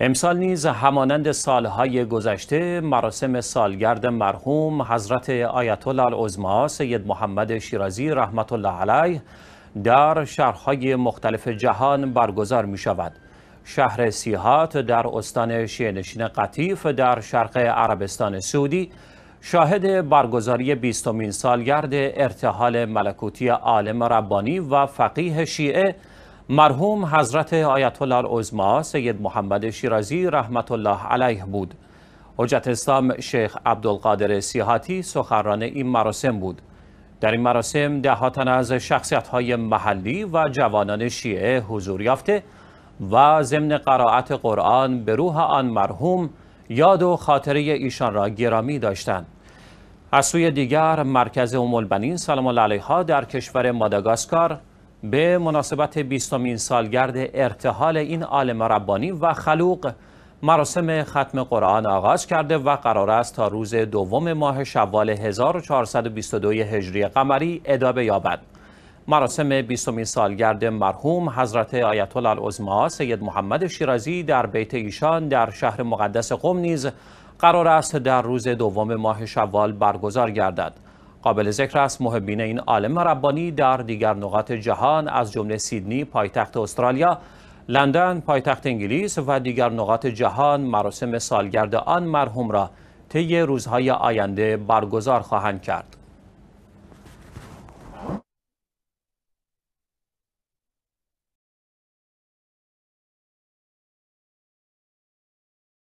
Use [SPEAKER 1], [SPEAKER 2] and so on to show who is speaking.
[SPEAKER 1] امسال نیز همانند سالهای گذشته مراسم سالگرد مرحوم حضرت آیت الله العظما سید محمد شیرازی رحمت الله علیه در شهرهای مختلف جهان برگزار می شود. شهر سیحات در استان شیننشین قطیف در شرق عربستان سعودی شاهد برگزاری بیستمین سالگرد ارتحال ملکوتی عالم ربانی و فقیه شیعه مرحوم حضرت آیت الله العظما سید محمد شیرازی رحمت الله علیه بود حجت اسلام شیخ عبدالقادر سیحاتی سخران این مراسم بود در این مراسم دهاتن از شخصیت های محلی و جوانان شیعه حضور یافته و ضمن قرائت قرآن به روح آن مرحوم یاد و خاطره ایشان را گرامی داشتند از سوی دیگر مرکز ام البنین سلام الله علیها در کشور ماداگاسکار به مناسبت بیستمین سالگرد ارتحال این عالم ربانی و خلوق مراسم ختم قرآن آغاز کرده و قرار است تا روز دوم ماه شوال 1422 هجری قمری ادابه یابد. مراسم بیستمین سالگرد مرحوم حضرت آیت الله العظما سید محمد شیرازی در بیت ایشان در شهر مقدس قم نیز قرار است در روز دوم ماه شوال برگزار گردد. قابل ذکر است محبین این عالم ربانی در دیگر نقاط جهان از جمله سیدنی پایتخت استرالیا لندن پایتخت انگلیس و دیگر نقاط جهان مراسم سالگرد آن مرحوم را طی روزهای آینده برگزار خواهند کرد